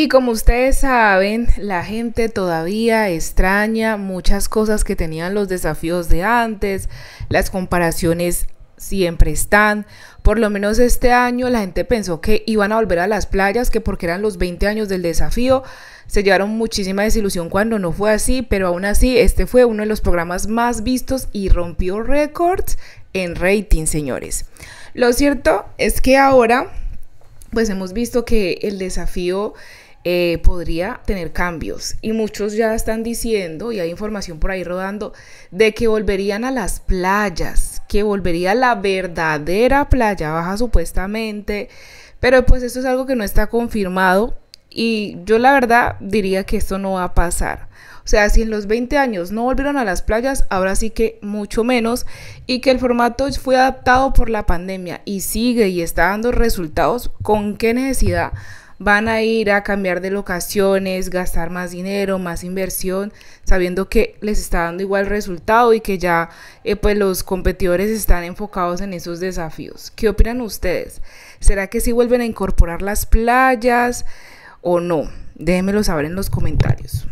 Y como ustedes saben, la gente todavía extraña muchas cosas que tenían los desafíos de antes, las comparaciones siempre están. Por lo menos este año la gente pensó que iban a volver a las playas, que porque eran los 20 años del desafío, se llevaron muchísima desilusión cuando no fue así, pero aún así este fue uno de los programas más vistos y rompió récords en rating, señores. Lo cierto es que ahora, pues hemos visto que el desafío eh, podría tener cambios. Y muchos ya están diciendo, y hay información por ahí rodando, de que volverían a las playas, que volvería la verdadera playa baja supuestamente, pero pues esto es algo que no está confirmado y yo la verdad diría que esto no va a pasar. O sea, si en los 20 años no volvieron a las playas, ahora sí que mucho menos. Y que el formato fue adaptado por la pandemia y sigue y está dando resultados, ¿con qué necesidad van a ir a cambiar de locaciones, gastar más dinero, más inversión, sabiendo que les está dando igual resultado y que ya eh, pues los competidores están enfocados en esos desafíos. ¿Qué opinan ustedes? ¿Será que sí vuelven a incorporar las playas o no? Déjenmelo saber en los comentarios.